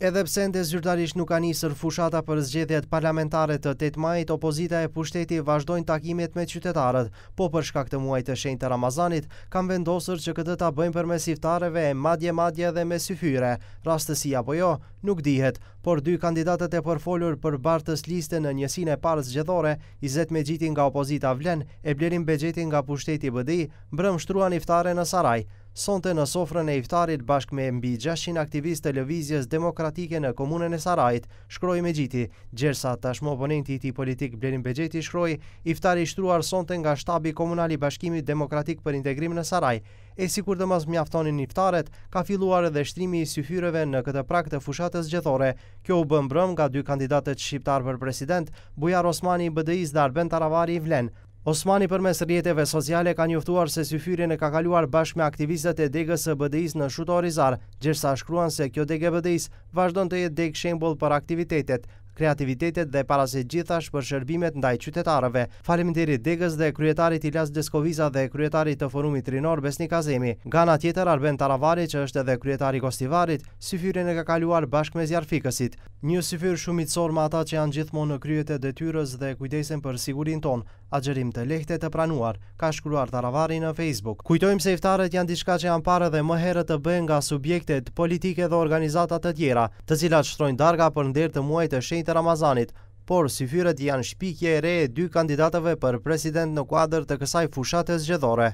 Edhe pse ende zyrtarisht nuk ka nisur fushata për zgjedhjet parlamentare të 8 majit, opozita e pushtetit vazhdojnë takimet me qytetarët, po për shkak të muajit të shenjtë të Ramazanit kanë vendosur që këtë ta bëjnë përmes iftareve e madje madje edhe me syfyre. Rastësi apo jo, nuk dihet, por dy kandidatët e porfolur për bartës liste në njësinë e parë zgjedhore, Izet Megjiti nga opozita Vlen e Blerim Bexheti nga pushteti BDI, mbrëm shtruan në Saraj sonte në sofrën e iftarit bashkë me mbi 600 aktivistë të lëvizjes demokratike në komunën e Sarajt, shkroi me gjithi. Gjersa tashmë oponenti i ti politik Blenim Begjeti shkroi, iftari shtruar sonte nga shtabi komunal i bashkimit demokratik për integrim në Saraj, e si kur të mjaftonin iftaret, ka filluar edhe shtrimi i syfyreve në këtë prak të fushatës gjethore. Kjo u bëmbrëm nga dy kandidatët shqiptar për president, Bujar Osmani i BDI-s dhe Arben Taravari i Vlen, Osmani për mes rjetëve sociale ka njëftuar se syfyrin e ka kaluar bashkë me aktivistët e degës së BDIs në shutorizar, gjërsa shkruan se kjo degë BDIs vazhdon të jetë degë shembol për aktivitetet, kreativitetet dhe para se gjithash për shërbimet ndaj qytetarëve. Faleminderit Degës dhe kryetarit Ilas Deskoviza dhe kryetarit të forumit Trinor Besni Kazemi. Gana tjetër Arben Taravari që është edhe kryetari Kostivarit, syfyrin e ka kaluar bashkë me zjarfikësit. Një syfyr shumicor ma ata që janë gjithmonë në kryet e detyres dhe kujdesen për sigurin ton, agjerim të lehte të pranuar, ka shkruar Taravari në Facebook. Kujtojmë se iftarët janë diçka që janë pare dhe më herë të bëhen nga subjektet, politike dhe organizatat të tjera, të cilat shtrojnë darga për ndirë të muajt të shenjë të Ramazanit, por si fyret janë shpikje e re e dy kandidatëve për president në kuadrë të kësaj fushate zgjedhore.